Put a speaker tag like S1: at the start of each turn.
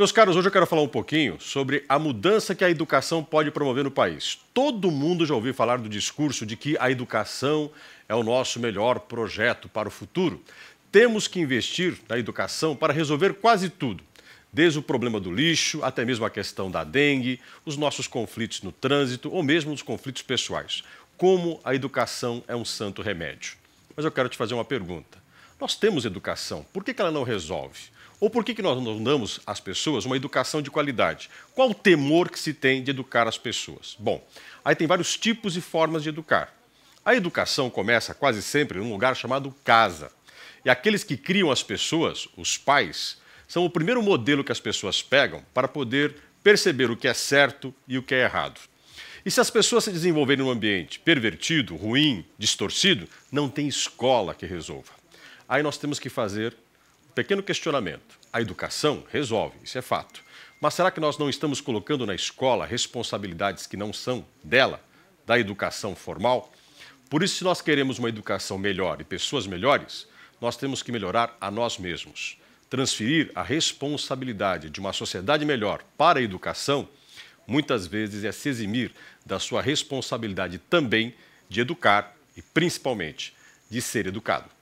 S1: Meus caros, hoje eu quero falar um pouquinho sobre a mudança que a educação pode promover no país. Todo mundo já ouviu falar do discurso de que a educação é o nosso melhor projeto para o futuro. Temos que investir na educação para resolver quase tudo desde o problema do lixo até mesmo a questão da dengue, os nossos conflitos no trânsito ou mesmo os conflitos pessoais. Como a educação é um santo remédio. Mas eu quero te fazer uma pergunta. Nós temos educação, por que, que ela não resolve? Ou por que, que nós não damos às pessoas uma educação de qualidade? Qual o temor que se tem de educar as pessoas? Bom, aí tem vários tipos e formas de educar. A educação começa quase sempre num lugar chamado casa. E aqueles que criam as pessoas, os pais, são o primeiro modelo que as pessoas pegam para poder perceber o que é certo e o que é errado. E se as pessoas se desenvolverem num ambiente pervertido, ruim, distorcido, não tem escola que resolva. Aí nós temos que fazer um pequeno questionamento. A educação resolve, isso é fato. Mas será que nós não estamos colocando na escola responsabilidades que não são dela, da educação formal? Por isso, se nós queremos uma educação melhor e pessoas melhores, nós temos que melhorar a nós mesmos. Transferir a responsabilidade de uma sociedade melhor para a educação, muitas vezes é se eximir da sua responsabilidade também de educar e, principalmente, de ser educado.